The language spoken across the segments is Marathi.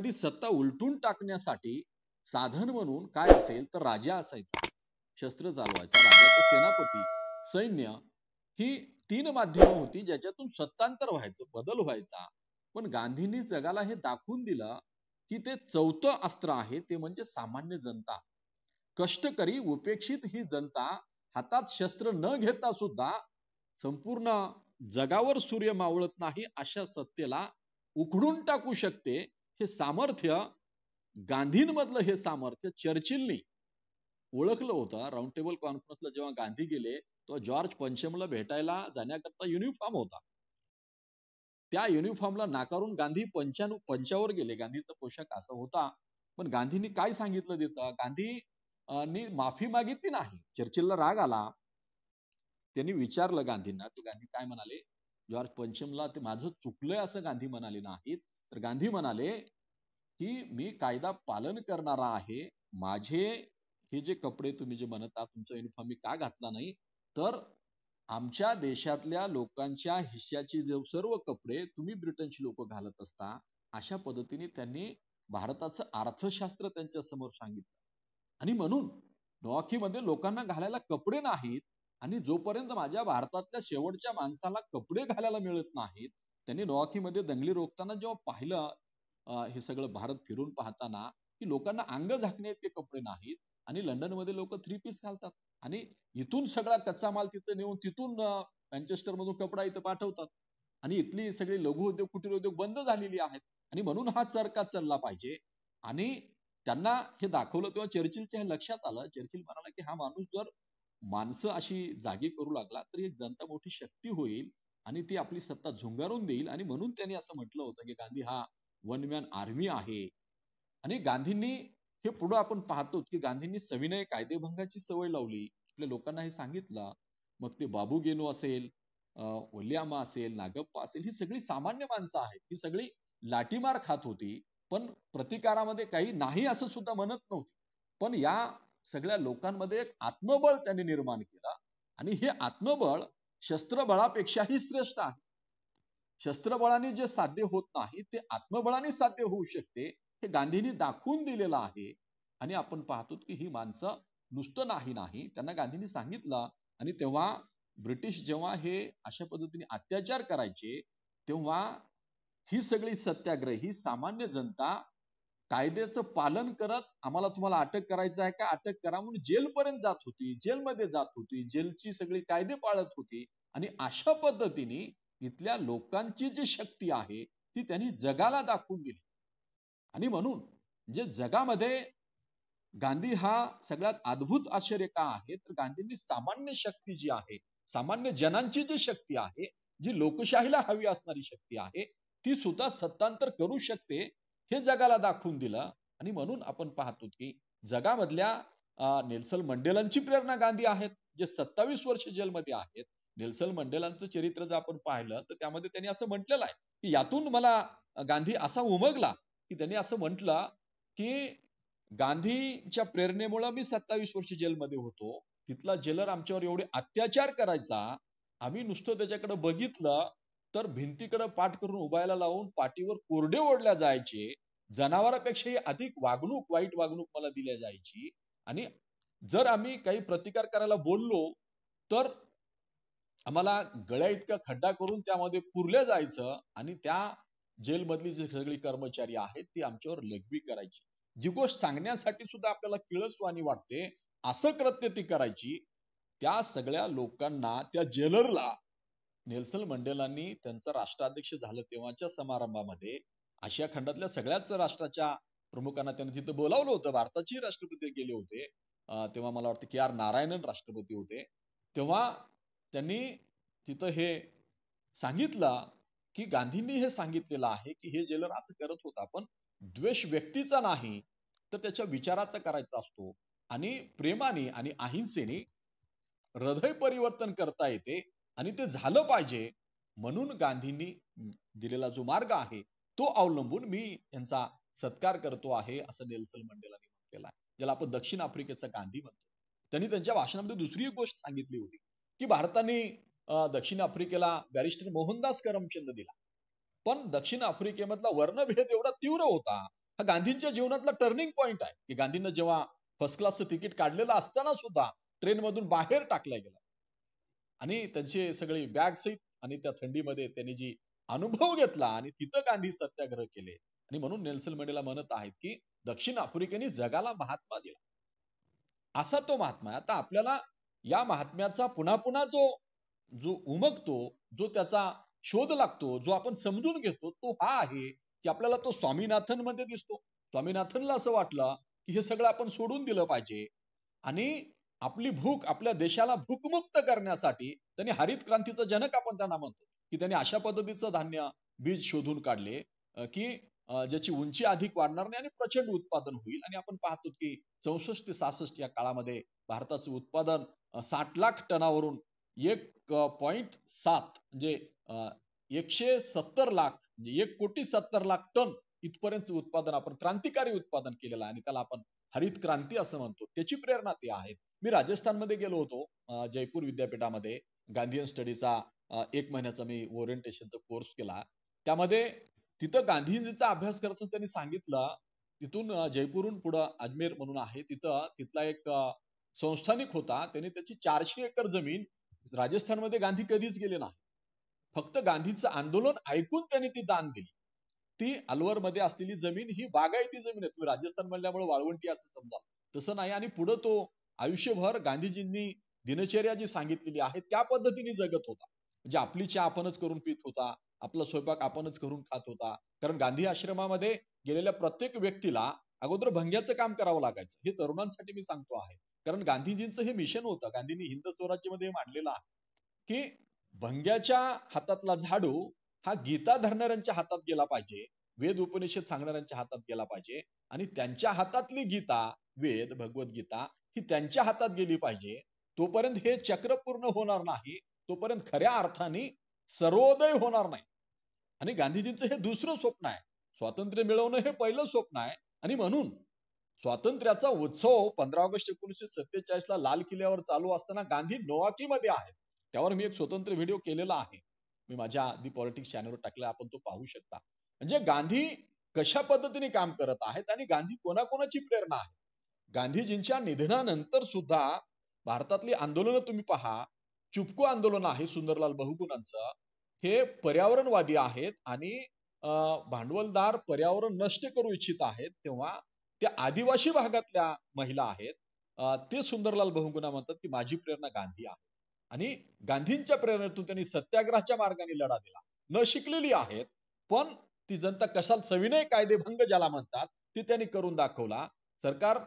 एखादी सत्ता उलटून टाकण्यासाठी साधन म्हणून काय असेल तर राजा असायचा शस्त्र चालवायचा राजाचा सेनापती सैन्य ही तीन माध्यमं होती ज्याच्यातून सत्तांतर व्हायचं बदल व्हायचा पण गांधींनी जगाला हे दाखवून दिलं की ते चौथं अस्त्र आहे ते म्हणजे सामान्य जनता कष्टकरी उपेक्षित ही जनता हातात शस्त्र न घेता सुद्धा संपूर्ण जगावर सूर्य मावळत नाही अशा सत्तेला उखडून टाकू शकते हे सामर्थ्य गांधींमधलं हे सामर्थ्य चर्चिलनी ओळखलं होतं राऊंड टेबल कॉन्फरन्सला जेव्हा गांधी गेले तो जॉर्ज पंचमला भेटायला जाण्याकरता युनिफॉर्म होता त्या युनिफॉर्मला नाकारून गांधी पंचानु पंचावर गेले गांधीचा पोशाख असा होता पण गांधींनी काय सांगितलं तिथं गांधी माफी मागितली नाही चर्चिलला राग आला त्यांनी विचारलं गांधींना ते गांधी काय म्हणाले जॉर्ज पंचमला ते माझं चुकलंय असं गांधी म्हणाले नाहीत तर गांधी म्हणाले की मी कायदा पालन करणारा आहे माझे हे जे कपडे तुम्ही जे म्हणता तुमचा युनिफॉर्म मी का घातला नाही तर आमच्या देशातल्या लोकांच्या हिश्श्याचे जे सर्व कपडे तुम्ही ब्रिटनची लोक घालत असता अशा पद्धतीने त्यांनी भारताचं अर्थशास्त्र त्यांच्या समोर सांगितलं आणि म्हणून डॉकीमध्ये लोकांना घालायला कपडे नाहीत आणि जोपर्यंत माझ्या भारतातल्या शेवटच्या माणसाला कपडे घालायला मिळत नाहीत त्यांनी मध्ये दंगली रोखताना जेव्हा पाहिलं हे सगळं भारत फिरून पाहताना की लोकांना अंग झाकण्यात कपडे नाहीत आणि लंडन मध्ये लोक थ्री पीस घालतात आणि इथून सगळा कच्चा माल तिथं नेऊन तिथून मॅन्चेस्टर मधून कपडा इथं पाठवतात आणि इथली सगळी लघु उद्योग कुटीर उद्योग बंद झालेली आहेत आणि म्हणून हा चरका चालला पाहिजे आणि त्यांना हे दाखवलं तेव्हा चर्चिलच्या हे लक्षात आलं चर्चिल म्हणाला की हा माणूस जर माणसं अशी जागी करू लागला तर एक जनता मोठी शक्ती होईल आणि ती आपली सत्ता झुंगारून देईल आणि म्हणून त्यांनी असं म्हटलं होतं की गांधी हा वन मॅन आर्मी आहे आणि गांधींनी हे पुढं आपण पाहतो की गांधींनी सविनय कायदेभंगाची सवय लावली आपल्या लोकांना हे सांगितलं मग ते बाबू गेनू असेल ओल्यामा असेल नागप्पा असेल ही सगळी सामान्य माणसं आहेत ही सगळी लाठीमार खात होती पण प्रतिकारामध्ये काही नाही असं सुद्धा म्हणत नव्हती पण या सगळ्या लोकांमध्ये एक आत्मबळ त्यांनी निर्माण केला आणि हे आत्मबळ शस्त्रबळापेक्षाही श्रेष्ठ आहे शस्त्रबळाने जे साध्य होत नाही ते आत्मबळाने साध्य होऊ शकते हे गांधींनी दाखवून दिलेलं आहे आणि आपण पाहतो की ही माणसं नुसतं नाही नाही त्यांना गांधींनी सांगितलं आणि तेव्हा ब्रिटिश जेव्हा हे अशा पद्धतीने अत्याचार करायचे तेव्हा ही सगळी सत्याग्रही सामान्य जनता कायद्याचं पालन करत आम्हाला तुम्हाला अटक करायचं आहे का अटक करा म्हणून जेलपर्यंत जात होती जेलमध्ये जात होती जेलची सगळी कायदे पाळत होती आणि अशा पद्धतीने इथल्या लोकांची जी शक्ती आहे ती त्यांनी जगाला दाखवून दिली आणि म्हणून जे म्हणजे जगामध्ये गांधी हा सगळ्यात अद्भुत आश्चर्य का आहे तर गांधींनी सामान्य शक्ती जी आहे सामान्य जनांची जी शक्ती आहे जी लोकशाहीला हवी असणारी शक्ती आहे ती सुद्धा सत्तांतर करू शकते हे जगाला दाखवून दिलं आणि म्हणून आपण पाहतो की जगामधल्या नेल्सन मंडेलांची प्रेरणा गांधी आहेत जे सत्तावीस वर्ष जेलमध्ये आहेत नेल्सन मंडेलांचं चरित्र जर आपण पाहिलं तर त्यामध्ये त्यांनी असं म्हटलेलं आहे की यातून मला गांधी असा उमगला की त्यांनी असं म्हटलं की गांधीच्या प्रेरणेमुळे मी सत्तावीस वर्ष जेलमध्ये होतो तिथला जेलर आमच्यावर एवढे अत्याचार करायचा आम्ही नुसतं त्याच्याकडे बघितलं तर भिंतीकडे पाठ करून उभायला लावून पाठीवर कोरडे ओढल्या जायचे जनावरांपेक्षाही अधिक वागणूक वाईट वागणूक मला दिल्या जायची आणि जर आम्ही काही प्रतिकार करायला बोललो तर आम्हाला गळ्या इतका खड्डा करून त्यामध्ये पुरल्या जायचं आणि त्या जेलमधली जी सगळी कर्मचारी आहेत ती आमच्यावर लघवी करायची जी गोष्ट सांगण्यासाठी सुद्धा आपल्याला किळसवाणी वाटते असं कृत्य ती करायची त्या सगळ्या लोकांना त्या जेलरला नेल्सन मंडेलांनी त्यांचं राष्ट्राध्यक्ष झालं तेव्हाच्या समारंभामध्ये आशिया खंडातल्या सगळ्याच राष्ट्राच्या प्रमुखांना त्यांनी तिथं बोलावलं होतं भारताचे राष्ट्रपती गेले होते तेव्हा मला वाटतं के आर नारायणन राष्ट्रपती होते तेव्हा त्यांनी तिथं हे सांगितलं की गांधींनी हे सांगितलेलं आहे की हे जेलर असं करत होता पण द्वेष व्यक्तीचा नाही तर त्याच्या विचाराचा करायचा असतो आणि प्रेमाने आणि अहिंसेने हृदय परिवर्तन करता येते आणि ते झालं पाहिजे म्हणून गांधींनी दिलेला जो मार्ग आहे तो अवलंबून मी यांचा सत्कार करतो आहे असं नेल्सन मंडेलांनी म्हटलेलं आहे ज्याला आपण दक्षिण आफ्रिकेचा गांधी म्हणतो त्यांनी त्यांच्या भाषणामध्ये दुसरी एक गोष्ट सांगितली होती की भारताने दक्षिण आफ्रिकेला बॅरिस्टर मोहनदास करमचंद दिला पण दक्षिण आफ्रिकेमधला वर्णभेद एवढा तीव्र होता हा गांधींच्या जीवनातला टर्निंग पॉइंट आहे की गांधींना जेव्हा फर्स्ट क्लासचं तिकीट काढलेलं असताना सुद्धा ट्रेनमधून बाहेर टाकला गेला आणि त्यांचे सगळे बॅग सहित आणि त्या थंडीमध्ये त्यांनी जी अनुभव घेतला आणि तिथं गांधी सत्याग्रह केले आणि म्हणून नेल्सन मंडेला म्हणत आहेत की दक्षिण आफ्रिकेने जगाला महात्मा दिला असा तो महात्मा आता आपल्याला या महात्म्याचा पुन्हा पुन्हा जो जो उमगतो जो त्याचा शोध लागतो जो आपण समजून घेतो तो हा आहे की आपल्याला तो स्वामीनाथन मध्ये दिसतो स्वामीनाथनला असं वाटलं की हे सगळं आपण सोडून दिलं पाहिजे आणि आपली भूक आपल्या देशाला भूकमुक्त करण्यासाठी त्यांनी हरित क्रांतीचा जनक आपण त्यांना म्हणतो की त्यांनी अशा पद्धतीचं धान्य बीज शोधून काढले की ज्याची उंची अधिक वाढणार नाही आणि प्रचंड उत्पादन होईल आणि आपण पाहतो की चौसष्ट ते सहासष्ट या काळामध्ये भारताचं उत्पादन साठ लाख टनावरून एक पॉइंट सात म्हणजे एकशे सत्तर लाख म्हणजे एक कोटी सत्तर लाख टन इथपर्यंत उत्पादन आपण क्रांतिकारी उत्पादन केलेलं आहे आणि त्याला आपण हरित क्रांती असं म्हणतो त्याची प्रेरणा ते आहेत मी राजस्थानमध्ये गेलो होतो जयपूर विद्यापीठामध्ये गांधीयन स्टडीचा एक महिन्याचा मी ओरिएंटेशनचा कोर्स केला त्यामध्ये तिथं गांधीजीचा अभ्यास करत त्यांनी सांगितलं तिथून जयपूरहून पुढं अजमेर म्हणून आहे तिथं तिथला एक संस्थानिक होता त्याने त्याची चारशे एकर जमीन राजस्थानमध्ये गांधी कधीच गेले नाही फक्त गांधीचं आंदोलन ऐकून त्यांनी ती दान दिली ती अलवर मध्ये असलेली जमीन ही बागायती जमीन आहे तुम्ही राजस्थान म्हणल्यामुळे वाळवंटी असं समजा तसं नाही आणि पुढं तो आयुष्यभर गांधीजींनी दिनचर्या जी सांगितलेली आहे त्या पद्धतीने जगत होता म्हणजे आपली चहा आपणच करून पित होता आपला स्वयंपाक आपणच करून खात होता कारण गांधी आश्रमामध्ये गेलेल्या प्रत्येक व्यक्तीला अगोदर भंग्याचं काम करावं लागायचं हे तरुणांसाठी मी सांगतो आहे कारण गांधीजींचं हे मिशन होतं गांधींनी हिंद स्वराज्यमध्ये मांडलेलं आहे की भंग्याच्या हातातला झाडू हा गीता धरणाऱ्यांच्या हातात गेला पाहिजे वेद उपनिषद सांगणाऱ्यांच्या हातात गेला पाहिजे आणि त्यांच्या हातातली गीता वेद गीता ही त्यांच्या हातात गेली पाहिजे तोपर्यंत हे चक्र पूर्ण होणार नाही तोपर्यंत खऱ्या अर्थाने सर्वोदय होणार नाही आणि गांधीजींचं हे दुसरं स्वप्न आहे स्वातंत्र्य मिळवणं हे पहिलं स्वप्न आहे आणि म्हणून स्वातंत्र्याचा उत्सव पंधरा ऑगस्ट एकोणीसशे सत्तेचाळीसला लाल किल्ल्यावर चालू असताना गांधी नोवाकीमध्ये आहेत त्यावर मी एक स्वतंत्र व्हिडिओ केलेला आहे मी माझ्या दी पॉलिटिक्स चॅनलवर टाकला आपण तो पाहू शकता म्हणजे गांधी कशा पद्धतीने काम करत आहेत आणि गांधी कोणाकोणाची प्रेरणा आहे गांधीजींच्या निधनानंतर सुद्धा भारतातली आंदोलन तुम्ही पहा चुपको आंदोलन आहे सुंदरलाल बहुगुणांचं हे पर्यावरणवादी आहेत आणि भांडवलदार पर्यावरण नष्ट करू इच्छित आहेत तेव्हा त्या आदिवासी भागातल्या महिला आहेत ते सुंदरलाल बहुगुणा म्हणतात की माझी प्रेरणा गांधी आहे आणि गांधींच्या प्रेरणेतून त्यांनी सत्याग्रहाच्या मार्गाने लढा दिला न शिकलेली आहेत पण ती जनता कशाला सविनय कायदेभंग ज्याला म्हणतात ती त्यांनी करून दाखवला सरकार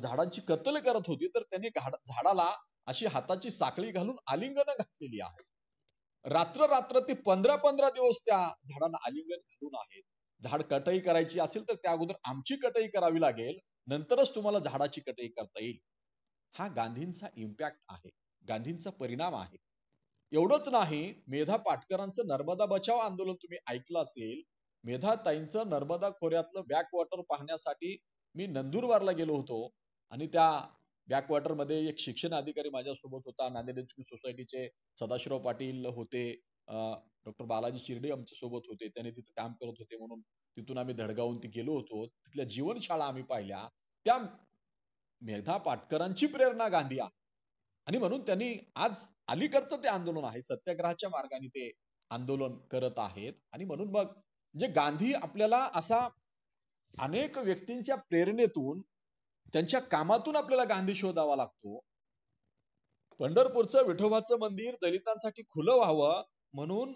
झाडांची कत्तल करत होती तर त्यांनी झाडाला अशी हाताची साखळी घालून आलिंगन घातलेली आहे रात्र रात्र ते पंधरा पंधरा दिवस त्या झाडांना आलिंगन घालून आहेत झाड कटई करायची असेल तर त्या अगोदर आमची कटई करावी लागेल नंतरच तुम्हाला झाडाची कटई करता येईल हा गांधींचा इम्पॅक्ट आहे गांधींचा परिणाम आहे एवढंच नाही मेधा पाटकरांचं नर्मदा बचाव आंदोलन तुम्ही ऐकलं असेल ताईंच नर्मदा खोऱ्यातलं बॅकवॉटर पाहण्यासाठी मी नंदुरबारला गेलो होतो आणि त्या बॅकवॉटर मध्ये एक शिक्षण अधिकारी माझ्यासोबत होता नांदेड एज्युकेशन सोसायटीचे सदाशिवराव पाटील होते डॉक्टर बालाजी शिर्डे आमच्या सोबत होते त्याने तिथे काम करत होते म्हणून तिथून आम्ही धडगावून गेलो होतो तिथल्या जीवनशाळा आम्ही पाहिल्या त्या मेधा पाटकरांची प्रेरणा गांधी आहे आणि म्हणून त्यांनी आज अलीकडचं ते आंदोलन आहे सत्याग्रहाच्या मार्गाने ते आंदोलन करत आहेत आणि म्हणून मग जे गांधी आपल्याला असा अनेक व्यक्तींच्या प्रेरणेतून त्यांच्या कामातून आपल्याला गांधी शोधावा लागतो पंढरपूरचं विठोबाचं मंदिर दलितांसाठी खुलं व्हावं म्हणून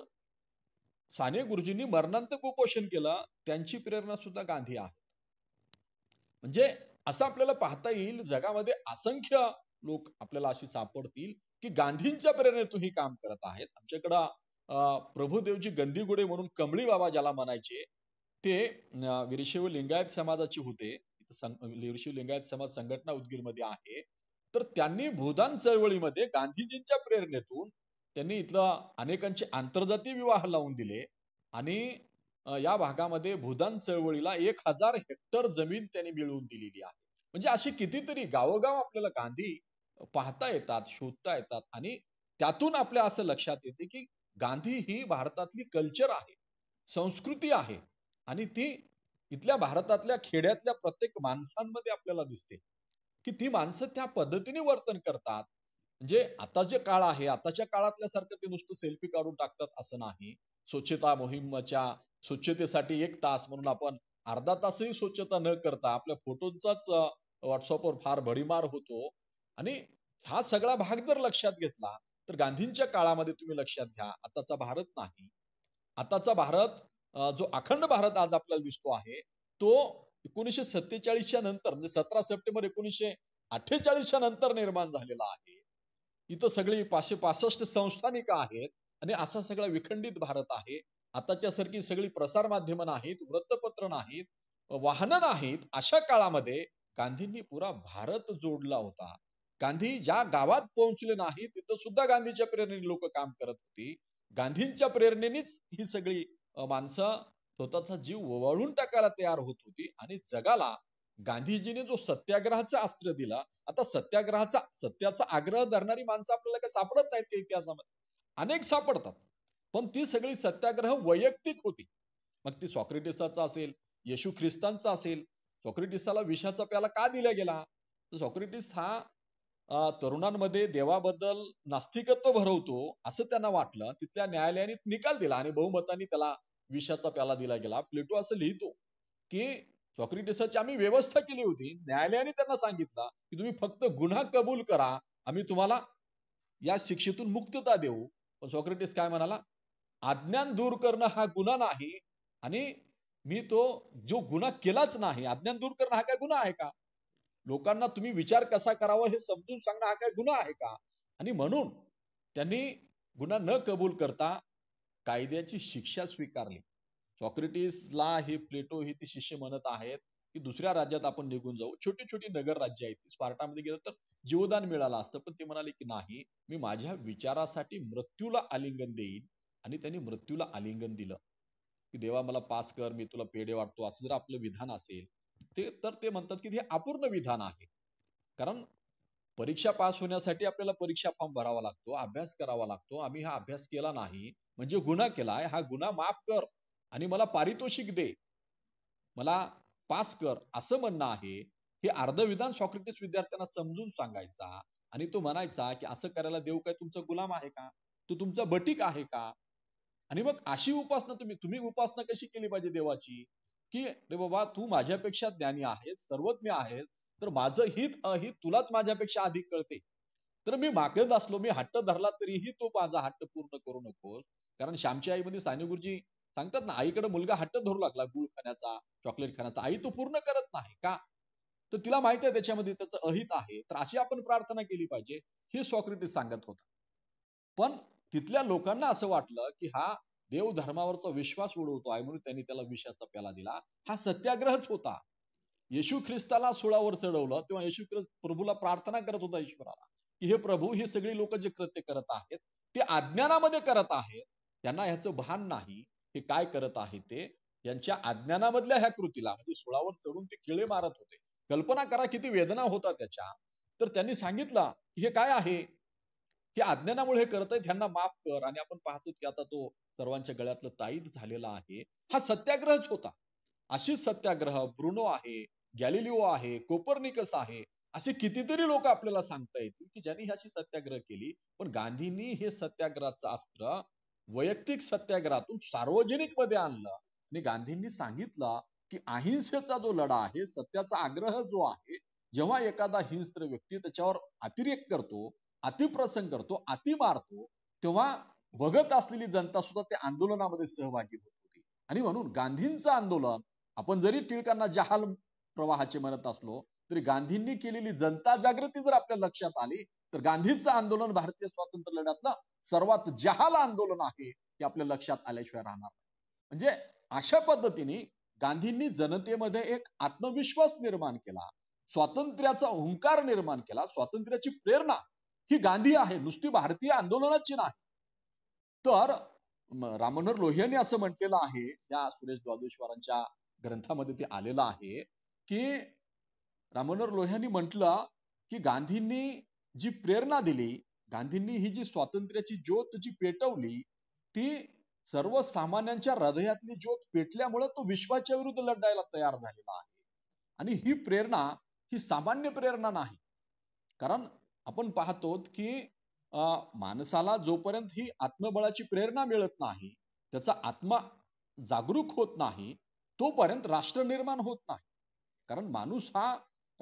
साने गुरुजींनी मरणांत कुपोषण केलं त्यांची प्रेरणा सुद्धा गांधी आहे म्हणजे असं आपल्याला पाहता येईल जगामध्ये असंख्य लोक आपल्याला अशी सापडतील की गांधींच्या प्रेरणेतून ही काम करत आहेत आमच्याकडं प्रभुदेवजी गंदीगुडे म्हणून कमळी बाबा ज्याला म्हणायचे ते विरशिव लिंगायत समाजाचे होते विरशिव लिंगायत समाज संघटना उदगीर मध्ये आहे तर त्यांनी भूदान चळवळीमध्ये गांधीजींच्या प्रेरणेतून त्यांनी इथलं अनेकांचे आंतरजातीय विवाह लावून दिले आणि या भागामध्ये भूदान चळवळीला एक हजार हेक्टर जमीन त्यांनी मिळवून दिलेली आहे म्हणजे अशी कितीतरी गावोगाव आपल्याला गांधी पाहता येतात शोधता येतात आणि त्यातून आपल्या असं लक्षात येते की गांधी ही भारतातली कल्चर आहे संस्कृती आहे आणि ती इथल्या भारतातल्या खेड्यातल्या प्रत्येक माणसांमध्ये आपल्याला दिसते की ती माणसं त्या पद्धतीने वर्तन करतात म्हणजे आता जे काळ आहे आताच्या काळातल्या सारखं ते नुसतं सेल्फी काढून टाकतात असं नाही स्वच्छता मोहिमेच्या स्वच्छतेसाठी एक तास म्हणून आपण अर्धा तासही स्वच्छता न करता आपल्या फोटोंचाच व्हॉट्सअपवर फार भडीमार होतो आणि हा सगळा भाग जर लक्षात घेतला तर गांधींच्या काळामध्ये तुम्ही लक्षात घ्या आताचा भारत नाही आताचा भारत जो अखंड भारत आज आपल्याला दिसतो आहे तो एकोणीसशे सत्तेचाळीसच्या नंतर म्हणजे सतरा सप्टेंबर एकोणीसशे अठ्ठेचाळीसच्या नंतर निर्माण झालेला आहे इथं सगळी पाचशे पासष्ट संस्थानिक आहेत आणि असा सगळा विखंडित भारत आहे आताच्या सारखी सगळी प्रसार माध्यमं नाहीत वृत्तपत्र नाहीत वाहन नाहीत अशा काळामध्ये गांधींनी पुरा भारत जोडला होता गांधी ज्या गावात पोहोचले नाही तिथं सुद्धा गांधीच्या प्रेरणेने लोक काम करत होती गांधींच्या प्रेरणेनेच ही सगळी माणसं स्वतःचा जीव ओवाळून टाकायला तयार होत होती आणि जगाला गांधीजीने जो सत्याग्रहाचा अस्त्र दिला आता सत्याग्रहाचा सत्याचा आग्रह धरणारी माणसं आपल्याला काही सापडत नाहीत त्या इतिहासामध्ये अनेक सापडतात पण ती सगळी सत्याग्रह वैयक्तिक होती मग ती सॉक्रेटिसाचा असेल येशू ख्रिस्तांचा असेल सॉक्रेटिसाला विषाचा प्याला का दिला गेला सॉक्रेटिस हा तरुणांमध्ये देवाबद्दल नास्तिकत्व भरवतो असं त्यांना वाटलं तिथल्या न्यायालयाने निकाल दिला आणि बहुमतांनी त्याला विषाचा प्याला दिला गेला प्लेटो असं लिहितो की सॉक्रिटिसाची आम्ही व्यवस्था केली होती न्यायालयाने त्यांना सांगितलं की तुम्ही फक्त गुन्हा कबूल करा आम्ही तुम्हाला या शिक्षेतून मुक्तता देऊ पण सॉक्रेटिस काय म्हणाला अज्ञान दूर करणं हा गुन्हा नाही आणि मी तो जो गुन्हा केलाच नाही अज्ञान दूर करणं हा काय गुन्हा आहे का लोकांना तुम्ही विचार कसा करावा हे समजून सांगा हा काय गुन्हा आहे का आणि म्हणून त्यांनी गुन्हा न कबूल करता कायद्याची शिक्षा स्वीकारली सॉक्रेटिसला हे प्लेटो हे ती शिष्य म्हणत आहेत की दुसऱ्या राज्यात आपण निघून जाऊ छोटी छोटी नगर राज्य आहेत स्पार्टामध्ये गेलं तर जीवदान मिळालं असतं पण ते म्हणाले की नाही मी माझ्या विचारासाठी मृत्यूला आलिंगन देईन आणि त्यांनी मृत्यूला आलिंगन दिलं की देवा मला पास कर मी तुला पेढे वाटतो असं जर आपलं विधान असेल ते तर ते म्हणतात की हे अपूर्ण विधान आहे कारण परीक्षा पास होण्यासाठी आपल्याला परीक्षा फॉर्म भरावा लागतो अभ्यास करावा लागतो आम्ही हा अभ्यास केला नाही म्हणजे गुन्हा केलाय हा गुन्हा माफ कर आणि मला पारितोषिक दे मला पास कर असं म्हणणं आहे हे अर्धविधान सॉक्रेटिस विद्यार्थ्यांना समजून सांगायचा आणि तो म्हणायचा की असं करायला देव काय तुमचा गुलाम आहे का तो तुमचा बटिक आहे का आणि मग अशी उपासना तुम्ही तुम्ही उपासना कशी केली पाहिजे देवाची की रे बाबा तू माझ्यापेक्षा ज्ञानी आहेस सर्वज्ञ आहेस तर माझं हित अहित तुलाच माझ्यापेक्षा अधिक कळते तर मी मागेच असलो मी हट्ट धरला तरीही तो माझा हट्ट पूर्ण करू नकोस कारण श्यामच्या आईमध्ये साने गुरुजी सांगतात ना आईकडे मुलगा हट्ट धरू लागला गुळ खाण्याचा चॉकलेट खाण्याचा आई तो पूर्ण करत नाही का तर तिला माहिती आहे त्याच्यामध्ये त्याचं अहित आहे तर अशी आपण प्रार्थना केली पाहिजे हे सॉक्रेटिस सांगत होता पण तिथल्या लोकांना असं वाटलं की हा देव धर्मावरचा विश्वास उडवतो आहे म्हणून त्यांनी त्याला विषयाचा प्याला दिला हा सत्याग्रहच होता येशू ख्रिस्ताला सुळावर चढवलं तेव्हा येशू ख्रिस्त प्रभूला प्रार्थना करत होता ईश्वराला की हे प्रभू ही सगळी लोक जे कृत्य करत आहेत ते अज्ञानामध्ये करत आहेत त्यांना ह्याचं भान नाही हे काय करत आहे ते यांच्या अज्ञानामधल्या ह्या कृतीला म्हणजे सुळावर चढून ते किळे मारत होते कल्पना करा किती वेदना होता त्याच्या तर त्यांनी सांगितलं की हे काय आहे हे अज्ञानामुळे हे करत आहेत ह्यांना माफ कर आणि आपण पाहतो की आता तो सर्वांच्या गळ्यातलं ताईत झालेला आहे हा सत्याग्रहच होता अशी सत्याग्रह ब्रुनो आहे गॅलिलिओ आहे कोपरनिकस आहे असे कितीतरी लोक आपल्याला सांगता येतील की ज्यांनी अशी सत्याग्रह केली पण गांधींनी हे सत्याग्रहाचं अस्त्र वैयक्तिक सत्याग्रहातून सार्वजनिक मध्ये आणलं आणि गांधींनी सांगितलं की अहिंसेचा जो लढा आहे सत्याचा आग्रह जो आहे जेव्हा एखादा हिंस्त्र व्यक्ती त्याच्यावर अतिरेक करतो अतिप्रसंग करतो अति मारतो तेव्हा बघत असलेली जनता सुद्धा त्या आंदोलनामध्ये सहभागी होत होती आणि म्हणून गांधींचं आंदोलन आपण जरी टिळकांना जहाल प्रवाहाचे म्हणत असलो तरी गांधींनी केलेली जनता जागृती जर आपल्या लक्षात आली तर गांधींचं आंदोलन भारतीय स्वातंत्र्य लढ्यातलं सर्वात जहाल आंदोलन आहे हे आपल्या लक्षात आल्याशिवाय राहणार म्हणजे अशा पद्धतीने गांधींनी जनतेमध्ये एक आत्मविश्वास निर्माण केला स्वातंत्र्याचा ओंकार निर्माण केला स्वातंत्र्याची प्रेरणा ही गांधी आहे नुसती भारतीय आंदोलनाची नाही तर रामनर लोहियाने असं म्हटलेलं आहे या सुरेश द्वादेश्वरांच्या ग्रंथामध्ये ते आलेलं आहे की रामनर लोहियानी म्हटलं की गांधींनी जी प्रेरणा दिली गांधींनी ही जी स्वातंत्र्याची ज्योत जी पेटवली ती सर्वसामान्यांच्या हृदयातली ज्योत पेटल्यामुळे तो विश्वाच्या विरुद्ध लढायला तयार झालेला आहे आणि ही प्रेरणा ही सामान्य प्रेरणा नाही कारण आपण पाहतो की माणसाला जोपर्यंत ही आत्मबळाची प्रेरणा मिळत नाही त्याचा आत्मा जागरूक होत नाही तोपर्यंत राष्ट्र निर्माण होत नाही कारण माणूस हा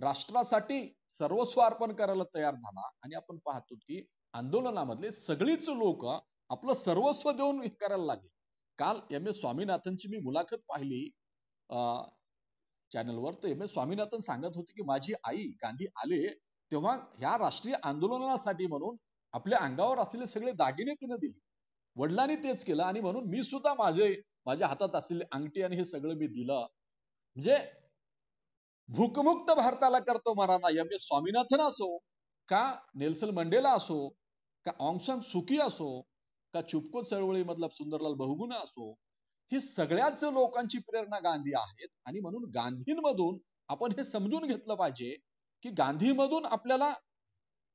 राष्ट्रासाठी सर्वस्व अर्पण करायला तयार झाला आणि आपण पाहतो की आंदोलनामधले सगळीच लोक आपलं सर्वस्व देऊन हे करायला लागले काल एम एस स्वामीनाथनची मी मुलाखत पाहिली चॅनलवर तर एम एस स्वामीनाथन सांगत होते की माझी आई गांधी आले तेव्हा ह्या राष्ट्रीय आंदोलनासाठी म्हणून आपल्या अंगावर असलेले सगळे दागिने तिने दिले वडिलांनी तेच केलं आणि म्हणून मी सुद्धा माझे माझ्या हातात असलेली अंगठी आणि हे सगळं मी दिलं म्हणजे भूकमुक्त भारताला करतो मराना एम एस स्वामीनाथन असो का नेल्सन मंडेला असो का ऑंगसन सुकी असो का चुपको चळवळी मधला सुंदरलाल बहुगुणा असो ही सगळ्याच लोकांची प्रेरणा गांधी आहेत आणि म्हणून गांधींमधून आपण हे समजून घेतलं पाहिजे की गांधीमधून आपल्याला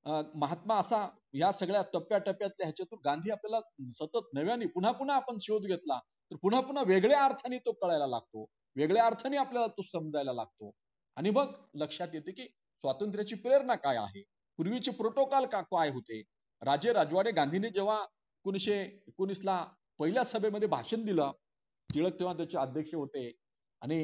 महात्मा असा या सगळ्या टप्प्याटप्प्यातल्या ह्याच्यातून गांधी आपल्याला सतत नव्याने पुन्हा पुन्हा आपण शोध घेतला तर पुन्हा पुन्हा वेगळ्या अर्थाने तो कळायला लागतो वेगळ्या अर्थाने आपल्याला तो समजायला लागतो आणि मग लक्षात येते की स्वातंत्र्याची प्रेरणा काय आहे पूर्वीचे प्रोटोकॉल का काय होते राजे राजवाडे गांधीने जेव्हा एकोणीसशे ला पहिल्या सभेमध्ये भाषण दिलं टिळक तेव्हा त्याचे अध्यक्ष होते आणि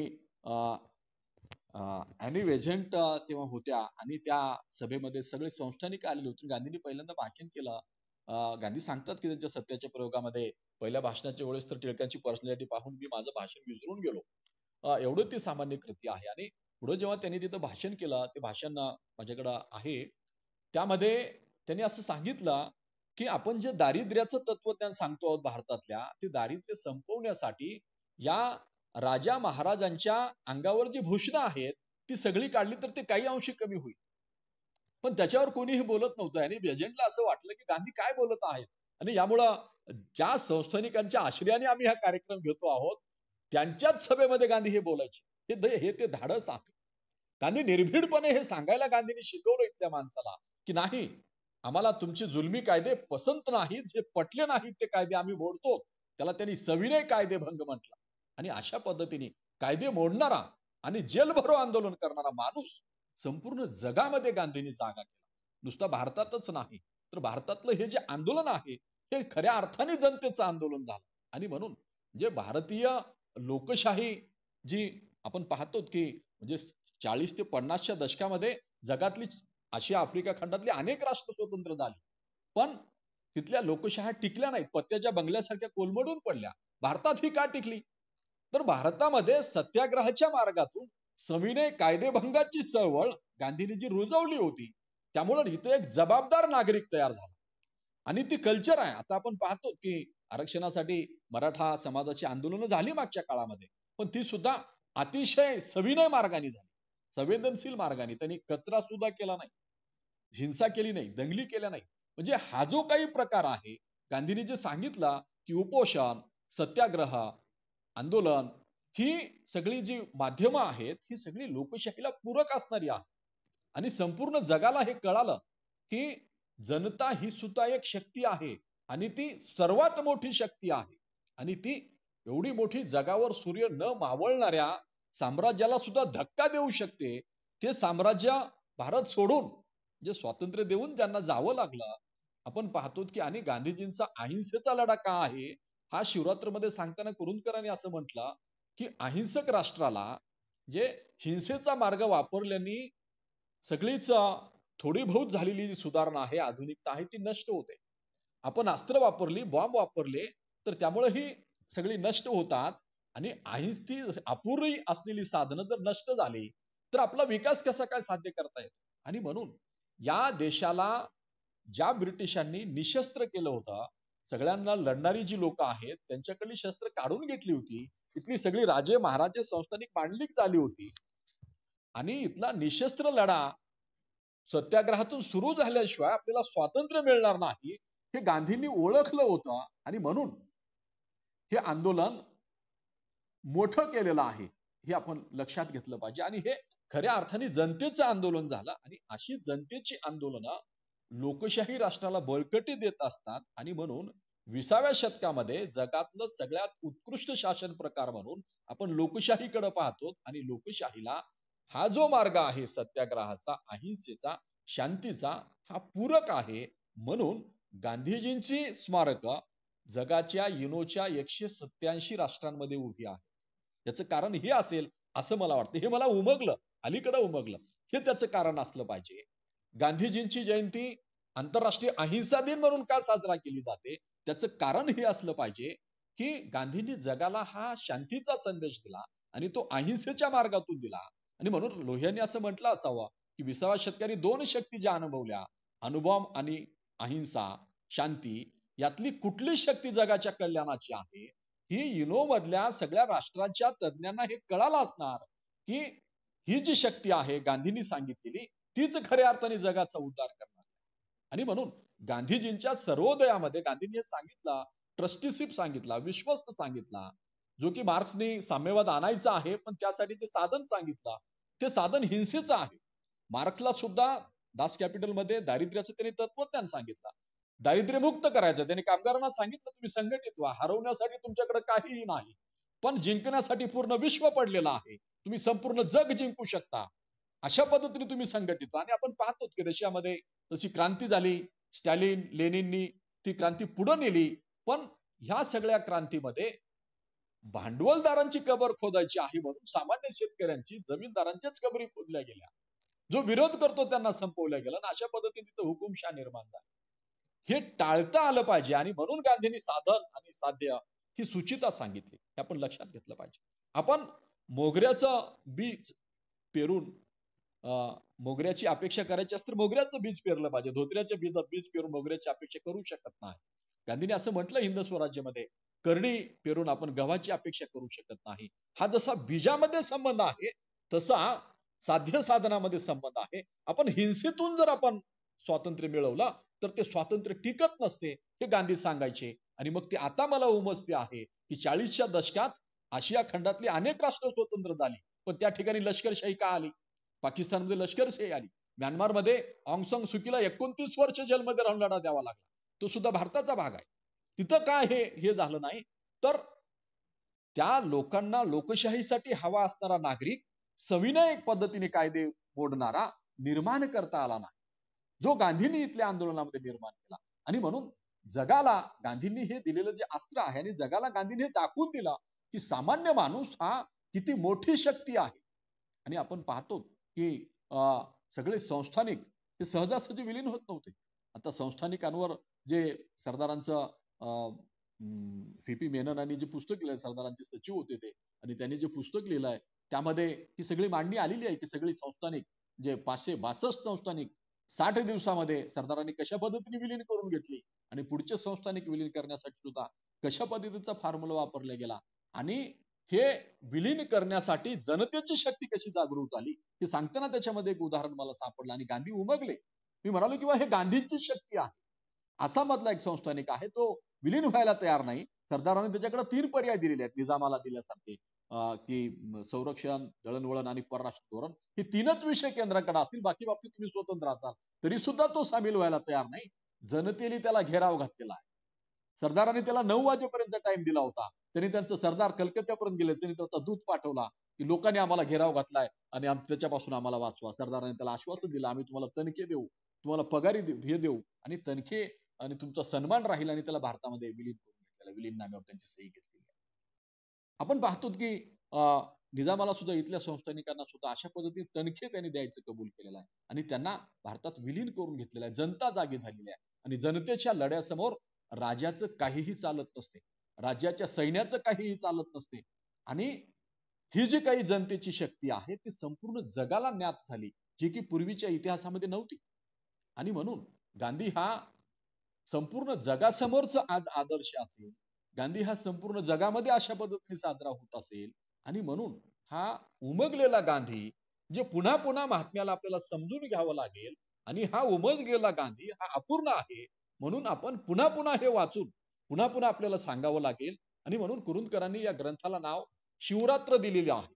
अॅनी वेजंट तेव्हा होत्या आणि त्या सभेमध्ये सगळे संस्थानिक आले होते गांधींनी पहिल्यांदा भाषण केलं गांधी सांगतात की त्यांच्या सत्याच्या प्रयोगामध्ये पहिल्या भाषणाच्या वेळेस तर टिळकांची पर्सनॅलिटी पाहून मी माझं भाषण विसरून गेलो एवढं ती सामान्य कृती आहे आणि पुढे जेव्हा त्यांनी तिथं भाषण केलं ते भाषण माझ्याकडं आहे त्यामध्ये त्यांनी असं सांगितलं की आपण जे दारिद्र्याचं तत्वज्ञान सांगतो आहोत भारतातल्या ते दारिद्र्य संपवण्यासाठी या राजा महाराजांच्या अंगावर जी भूषण आहेत ती सगळी काढली तर ते काही अंशी कमी होईल पण त्याच्यावर कोणीही बोलत नव्हतं आणि एजंटला असं वाटलं की गांधी काय बोलत आहेत आणि यामुळं ज्या संस्थानिकांच्या आश्रयाने आम्ही हा कार्यक्रम घेतो आहोत त्यांच्याच सभेमध्ये गांधी हे बोलायचे हे हे ते धाडस आहे गांधी निर्भीडपणे हे सांगायला गांधींनी शिकवलं इथल्या माणसाला की नाही आम्हाला तुमचे जुलमी कायदे पसंत नाहीत जे पटले नाहीत ते कायदे आम्ही बोलतो त्याला त्यांनी सविनय कायदे भंग म्हटला आणि अशा पद्धतीने कायदे मोडणारा आणि जेलभरो आंदोलन करणारा माणूस संपूर्ण जगामध्ये गांधींनी जागा केला नुसता भारतातच नाही तर भारतातलं हे जे आंदोलन आहे हे खऱ्या अर्थाने जनतेचं आंदोलन झालं आणि म्हणून जे भारतीय लोकशाही जी आपण पाहतो की म्हणजे चाळीस ते पन्नासच्या दशकामध्ये जगातली आशिया आफ्रिका खंडातली अनेक राष्ट्र स्वतंत्र झाली पण तिथल्या लोकशाही टिकल्या नाहीत पत्त्याच्या बंगल्यासारख्या कोलमडून पडल्या भारतात ही का टिकली तर भारतामध्ये सत्याग्रहाच्या मार्गातून सविनय कायदेभंगाची चळवळ गांधीजी रुजवली होती त्यामुळे इथे एक जबाबदार नागरिक तयार झाला आणि ती कल्चर आहे आता आपण पाहतो की आरक्षणासाठी मराठा समाजाची आंदोलन झाली मागच्या काळामध्ये पण ती सुद्धा अतिशय सविनय मार्गाने झाली संवेदनशील मार्गाने त्यांनी कचरा सुद्धा केला नाही हिंसा केली नाही दंगली केल्या नाही म्हणजे हा जो काही प्रकार आहे गांधीजी सांगितला की उपोषण सत्याग्रह आंदोलन ही सगळी जी माध्यमं आहेत ही सगळी लोकशाहीला पूरक असणारी आहे आणि संपूर्ण जगाला हे कळालं की जनता ही सुद्धा एक शक्ती आहे आणि ती सर्वात मोठी शक्ती आहे आणि ती एवढी मोठी जगावर सूर्य न मावळणाऱ्या साम्राज्याला सुद्धा धक्का देऊ शकते ते साम्राज्य भारत सोडून जे स्वातंत्र्य देऊन त्यांना जावं लागलं आपण पाहतो की आणि गांधीजींचा अहिंसेचा लढा का आहे हा मध्ये सांगताना कुरुंदकरांनी असं म्हटलं की अहिंसक राष्ट्राला जे हिंसेचा मार्ग वापरल्याने सगळीच थोडीभूत झालेली जी सुधारणा आहे आधुनिकता आहे ती नष्ट होते आपण अस्त्र वापरली बॉम्ब वापरले तर त्यामुळे ही सगळी नष्ट होतात आणि अहिंसती अपुरी असलेली साधनं जर नष्ट झाली तर आपला विकास कसा काय साध्य करता येतो आणि म्हणून या देशाला ज्या ब्रिटिशांनी निशस्त्र केलं होतं सगळ्यांना लढणारी जी लोक आहेत त्यांच्याकडली शस्त्र काढून घेतली होती इथली सगळी राजे महाराजे संस्थानिक मांडली झाली होती आणि इथला निशस्त्र लढा सत्याग्रहातून सुरू झाल्याशिवाय आपल्याला स्वातंत्र्य मिळणार नाही हे गांधींनी ओळखलं होतं आणि म्हणून हे आंदोलन मोठं केलेलं आहे हे आपण लक्षात घेतलं पाहिजे आणि हे खऱ्या अर्थाने जनतेचं आंदोलन झालं आणि अशी जनतेची आंदोलनं लोकशाही राष्ट्राला बळकटी देत असतात आणि म्हणून विसाव्या शतकामध्ये जगातलं सगळ्यात उत्कृष्ट शासन प्रकार म्हणून आपण लोकशाहीकडे पाहतो आणि लोकशाहीला हा जो मार्ग आहे सत्याग्रहाचा अहिंसेचा शांतीचा हा पूरक आहे म्हणून गांधीजींची स्मारक जगाच्या युनोच्या एकशे सत्याऐंशी राष्ट्रांमध्ये उभी आहे याचं कारण हे असेल असं मला वाटतं हे मला उमगलं अलीकडे उमगलं हे त्याचं कारण असलं पाहिजे गांधीजींची जयंती आंतरराष्ट्रीय अहिंसा दिन म्हणून का साजरा केली जाते त्याचं कारण हे असलं पाहिजे की गांधींनी जगाला हा शांतीचा संदेश दिला आणि तो अहिंसेच्या मार्गातून दिला आणि म्हणून लोह्याने असं म्हटलं असावं की विसाव्या शेतकरी दोन शक्ती ज्या अनुभवल्या अनुभव आणि अहिंसा शांती यातली कुठली शक्ती जगाच्या कल्याणाची आहे ही युनो मधल्या सगळ्या राष्ट्रांच्या तज्ज्ञांना हे कळालं असणार की ही जी शक्ती आहे गांधींनी सांगितलेली तीच खऱ्या अर्थाने जगाचा उद्धार करणार आणि म्हणून गांधीजींच्या सर्वोदयामध्ये गांधींनी सांगितला ट्रस्टीशिप सांगितला विश्वस्त सांगितला जो की मार्क्सनी साम्यवाद आणायचा आहे पण त्यासाठी ते साधन सांगितलं ते साधन हिंसेचं आहे मार्क्सला सुद्धा दास कॅपिटलमध्ये दारिद्र्याचं त्यांनी तत्वज्ञान सांगितलं दारिद्र्य मुक्त करायचं त्यांनी कामगारांना सांगितलं तुम्ही संघटित व्हा हरवण्यासाठी तुमच्याकडे काहीही नाही पण जिंकण्यासाठी पूर्ण विश्व पडलेलं आहे तुम्ही संपूर्ण जग जिंकू शकता अशा पद्धतीने तुम्ही संघटित आणि आपण पाहतो की रशियामध्ये तशी क्रांती झाली स्टॅलिन लेनिननी ती क्रांती पुढे नेली पण ह्या सगळ्या क्रांतीमध्ये भांडवलदारांची कबर खोदायची आहे म्हणून सामान्य शेतकऱ्यांची जमीनदारांच्याच कबरी खोदल्या गेल्या जो विरोध करतो त्यांना संपवला गेला आणि अशा पद्धतीने तिथं हुकुमशा निर्माण झाला हे टाळता आलं पाहिजे आणि म्हणून गांधींनी साधन आणि साध्य ही सुचिता सांगितली हे आपण लक्षात घेतलं पाहिजे आपण मोगऱ्याचं बीज पेरून मोगऱ्याची अपेक्षा करायची असते तर मोगऱ्याचं बीज पेरलं पाहिजे धोत्र्याचं बीज बीज पेरून मोगऱ्याची अपेक्षा करू शकत नाही गांधीने असं म्हटलं हिंद स्वराज्यमध्ये करणी पेरून आपण गव्हाची अपेक्षा करू शकत नाही हा जसा बीजामध्ये संबंध आहे तसा साध्य साधनामध्ये संबंध आहे आपण हिंसेतून जर आपण स्वातंत्र्य मिळवलं तर ते स्वातंत्र्य टिकत नसते हे गांधी सांगायचे आणि मग ते आता मला उमजते आहे की चाळीसच्या दशकात आशिया खंडातली अनेक राष्ट्र स्वतंत्र झाली पण त्या ठिकाणी लष्करशाही का आली पाकिस्तानमध्ये लष्कर से आली म्यानमारमध्ये ऑंगसॉंग सुकीला एकोणतीस वर्ष जेलमध्ये राहून लढा द्यावा लागला तो सुद्धा भारताचा भाग आहे तिथं काय हे हे झालं नाही तर त्या लोकांना लोकशाहीसाठी हवा असणारा नागरिक सविनय पद्धतीने कायदे मोडणारा निर्माण करता आला नाही जो गांधींनी इथल्या आंदोलनामध्ये निर्माण केला आणि म्हणून जगाला गांधींनी हे दिलेलं जे अस्त्र आहे आणि जगाला गांधींनी हे दाखवून दिला की सामान्य माणूस हा किती मोठी शक्ती आहे आणि आपण पाहतो की सगळे संस्थानिक हे सहजासहजी विलीन होत नव्हते आता संस्थानिकांवर जे सरदारांचं व्ही मेनन आणि जे पुस्तक लिहिलं सरदारांचे सचिव होते ते आणि त्यांनी जे पुस्तक लिहिलं आहे त्यामध्ये ही सगळी मांडणी आलेली आहे की सगळी संस्थानिक जे पाचशे बासष्ट संस्थानिक साठ दिवसामध्ये सरदारांनी कशा पद्धतीने विलीन करून घेतली आणि पुढचे संस्थानिक विलीन करण्यासाठी सुद्धा कशा पद्धतीचा फॉर्म्युला वापरला गेला आणि हे विलीन करण्यासाठी जनतेची शक्ती कशी जागृत आली हे सांगताना त्याच्यामध्ये एक उदाहरण मला सापडलं आणि गांधी उमगले मी म्हणालो किंवा हे गांधींची शक्ती आहे आसामातला एक संस्थानिक आहे तो विलीन व्हायला तयार नाही सरदारांनी त्याच्याकडे तीन पर्याय दिलेले आहेत निजामाला दिल्यासारखे की संरक्षण दळणवळण आणि परराष्ट्र धोरण हे तीनच विषय केंद्राकडे असतील बाकी बाबतीत तुम्ही स्वतंत्र असाल तरी सुद्धा तो सामील व्हायला तयार नाही जनतेने त्याला घेराव घातलेला आहे सरदाराने त्याला नऊ वाजेपर्यंत टाइम दिला होता त्यांनी त्यांचं सरदार कलकत्त्यापर्यंत गेले त्यांनी त्याचा दूत पाठवला की लोकांनी आम्हाला घेराव घातलाय आणि त्याच्यापासून आम्हाला वाचवा सरदाराने त्याला आश्वासन दिलं आम्ही तुम्हाला तनखे देऊ तुम्हाला पगारी देऊ हे देऊ आणि तनखे आणि तुमचा सन्मान राहील आणि त्याला भारतामध्ये विलीन करून घेतलेला विलीन त्यांची सही घेतलेली आहे आपण पाहतो की निजामाला सुद्धा इथल्या संस्थानिकांना सुद्धा अशा पद्धतीने तनखे त्यांनी द्यायचं कबूल केलेलं आहे आणि त्यांना भारतात विलीन करून घेतलेलं आहे जनता जागी झालेली आहे आणि जनतेच्या लढ्यासमोर राजाचं काहीही चालत नसते राज्याच्या सैन्याचं काहीही चालत नसते आणि ही जी काही जनतेची शक्ती आहे ती संपूर्ण जगाला ज्ञात झाली जी की पूर्वीच्या इतिहासामध्ये नव्हती आणि म्हणून गांधी हा संपूर्ण जगासमोरचा आज आदर्श असेल गांधी हा संपूर्ण जगामध्ये अशा पद्धतीने साजरा होत असेल आणि म्हणून हा उमगलेला गांधी जे पुन्हा पुन्हा महात्म्याला आपल्याला समजून घ्यावं लागेल आणि हा उमगलेला गांधी हा अपूर्ण आहे म्हणून आपण पुन्हा पुन्हा हे वाचून पुन्हा पुन्हा आपल्याला सांगावं लागेल आणि म्हणून कुरुंदकरांनी या ग्रंथाला नाव शिवरात्र दिलेले आहे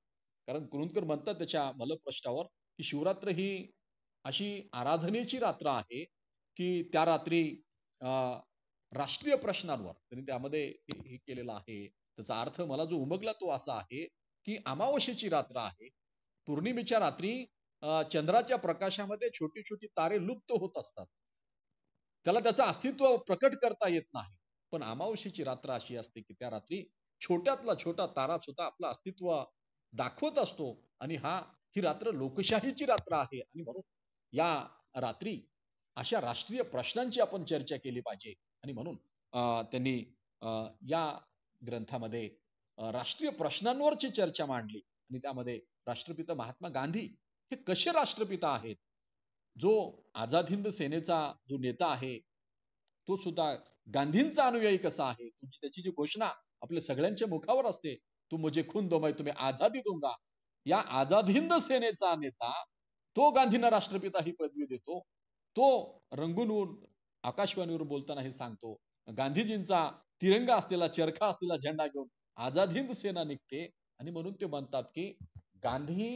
कारण कुरुंदकर म्हणतात त्याच्या मलप्रष्टावर की शिवरात्र ही अशी आराधनेची रात्र आहे की त्या रात्री राष्ट्रीय प्रश्नांवर त्यांनी त्यामध्ये हे केलेलं आहे त्याचा अर्थ मला जो उमगला तो असा आहे की अमावस्येची रात्र आहे पौर्णिमेच्या रात्री चंद्राच्या प्रकाशामध्ये छोटी छोटी तारे लुप्त होत असतात त्याला त्याचं अस्तित्व प्रकट करता येत नाही पण अमावशेची रात्र अशी असते की त्या रात्री छोट्यातला छोटा तारा सुद्धा आपलं अस्तित्व दाखवत असतो आणि हा ही रात्र लोकशाहीची रात्र आहे आणि म्हणून या रात्री अशा राष्ट्रीय प्रश्नांची आपण चर्चा केली पाहिजे आणि म्हणून त्यांनी या ग्रंथामध्ये राष्ट्रीय प्रश्नांवरची चर्चा मांडली आणि त्यामध्ये राष्ट्रपिता महात्मा गांधी हे कसे राष्ट्रपिता आहेत जो आझाद हिंद सेनेचा जो नेता आहे तो सुद्धा गांधींचा अनुयायी कसा आहे तुमची त्याची जी घोषणा आपल्या सगळ्यांच्या मुखावर असते तू मुझे खून दो मैं तुम्ही आझादी दोंगा या आझाद हिंद सेनेचा नेता तो गांधींना राष्ट्रपिता ही पदवी देतो तो रंगूनहून आकाशवाणीवर बोलताना हे सांगतो गांधीजींचा तिरंगा असलेला चरखा असलेला झेंडा घेऊन आझाद हिंद सेना निघते आणि म्हणून ते म्हणतात की गांधी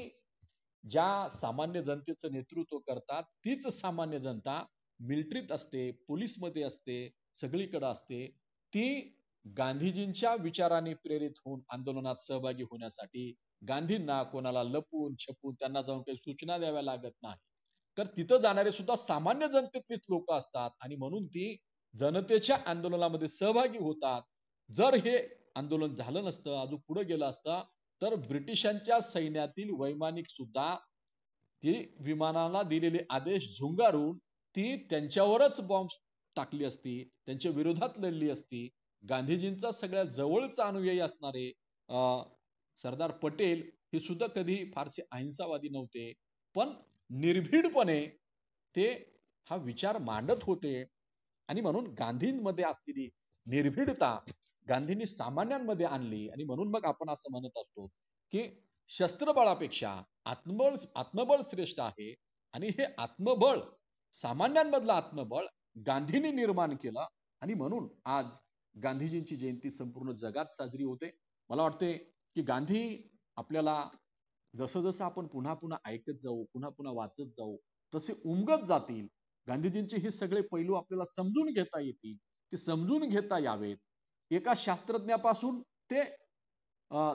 ज्या सामान्य जनतेचं नेतृत्व करतात तीच सामान्य जनता मिलिटरीत असते मध्ये असते सगळीकडे असते ती गांधीजींच्या विचारांनी प्रेरित होऊन आंदोलनात सहभागी होण्यासाठी गांधींना कोणाला लपून छपून त्यांना जाऊन काही सूचना द्याव्या लागत नाही तर तिथं जाणारे सुद्धा सामान्य जनतेतलीच लोक असतात आणि म्हणून ती जनतेच्या आंदोलनामध्ये सहभागी होतात जर हे आंदोलन झालं नसतं अजून पुढे गेलं असतं तर ब्रिटिशांच्या सैन्यातील वैमानिक सुद्धा ती विमानाला दिलेले आदेश झुंगारून ती त्यांच्यावरच बॉम्ब टाकली असती त्यांच्या विरोधात लढली असती गांधीजींचा सगळ्यात जवळचा अनुयायी असणारे सरदार पटेल हे सुद्धा कधी फारसे अहिंसावादी नव्हते पण निर्भीडपणे ते हा विचार मांडत होते आणि म्हणून गांधींमध्ये असलेली निर्भीडता गांधींनी सामान्यांमध्ये आणली आणि म्हणून मग आपण असं म्हणत असतो की शस्त्रबळापेक्षा आत्मबळ आत्मबळ श्रेष्ठ आहे आणि हे आत्मबळ सामान्यांमधलं आत्मबळ गांधींनी निर्माण केलं आणि म्हणून आज गांधीजींची जयंती संपूर्ण जगात साजरी होते मला वाटते की गांधी आपल्याला जसं जसं आपण पुन्हा पुन्हा ऐकत जाऊ पुन्हा पुन्हा वाचत जाऊ तसे उमगत जातील गांधीजींचे हे सगळे पैलू आपल्याला समजून घेता येतील ते समजून घेता यावेत एका शास्त्रज्ञापासून ते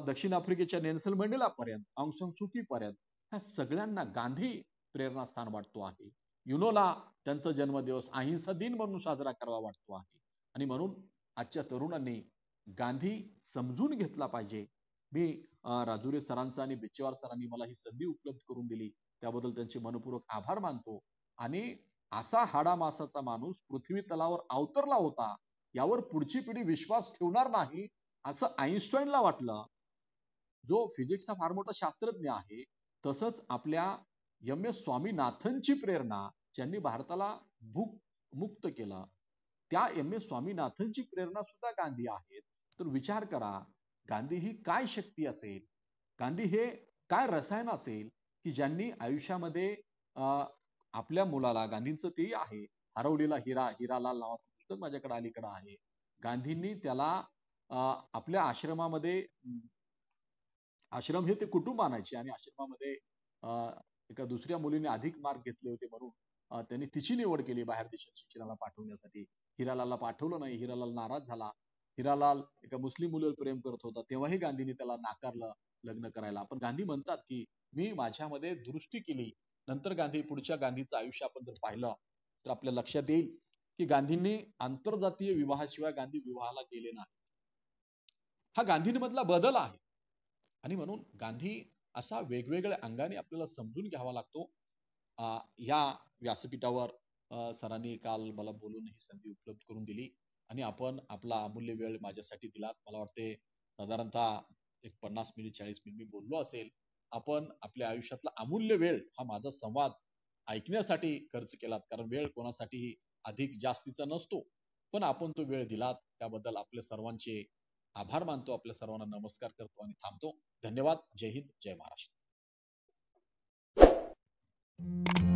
दक्षिण आफ्रिकेच्या नेन्सल मंडेला पर्यंत औंगसंग पर्यंत ह्या सगळ्यांना गांधी प्रेरणास्थान वाटतो आहे युनोला त्यांचा जन्मदिवस अहिंसा दिन म्हणून साजरा करावा वाटतो आहे आणि म्हणून आजच्या तरुणांनी गांधी समजून घेतला पाहिजे मी राजुरे सरांचा आणि बिच्चेवार सरांनी मला ही संधी उपलब्ध करून दिली त्याबद्दल त्यांचे मनपूर्वक आभार मानतो आणि असा हाडामासाचा माणूस पृथ्वी तलावर अवतरला होता यावर पुढची पिढी विश्वास ठेवणार नाही असं आईन्स्टाईनला वाटलं जो फिजिक्सचा फार मोठा शास्त्रज्ञ आहे तसंच आपल्या एम एस स्वामीनाथनची प्रेरणा ज्यांनी भारताला भूक मुक्त केलं त्या एम एस स्वामीनाथनची प्रेरणा सुद्धा गांधी आहेत तर विचार करा गांधी ही काय शक्ती असेल गांधी हे काय रसायन असेल की ज्यांनी आयुष्यामध्ये आपल्या मुलाला गांधींचं तेही आहे हरवलेला हिरा हिराला नावाचा पुस्तक माझ्याकडे अलीकडं आहे गांधींनी त्याला आपल्या आश्रमामध्ये आश्रम हे ते कुटुंब आणायचे आणि आश्रमामध्ये एका दुसऱ्या मुलीने अधिक मार्क घेतले होते म्हणून त्यांनी तिची निवड केली बाहेर देशात शिक्षणाला पाठवण्यासाठी हिरालालला पाठवलं नाही हिरालाल नाराज झाला हिरालाल एका मुस्लिम मुलीवर प्रेम करत होता तेव्हाही गांधींनी त्याला नाकारलं लग्न करायला पण गांधी म्हणतात की मी माझ्यामध्ये दुरुस्ती केली नंतर गांधी पुढच्या गांधीचं आयुष्य आपण जर पाहिलं तर आपल्या लक्षात येईल की गांधींनी आंतरजातीय विवाहाशिवाय गांधी विवाहाला गेले नाही हा गांधींमधला बदल आहे आणि म्हणून गांधी असा वेगवेगळ्या अंगाने आपल्याला समजून घ्यावा लागतो या व्यासपीठावर सरांनी काल मला बोलून ही संधी उपलब्ध करून दिली आणि आपण आपला अमूल्य वेळ माझ्यासाठी दिला मला वाटते साधारणतः एक पन्नास मिनिट चाळीस मिनिट मी बोललो असेल आपण आपल्या आयुष्यातला अमूल्य वेळ हा माझा संवाद ऐकण्यासाठी खर्च केला कारण वेळ कोणासाठीही अधिक जास्तीचा नसतो पण आपण तो वेळ दिला त्याबद्दल आपले सर्वांचे आभार मानतो आपल्या सर्वांना नमस्कार करतो आणि थांबतो धन्यवाद जय हिंद जय महाराष्ट्र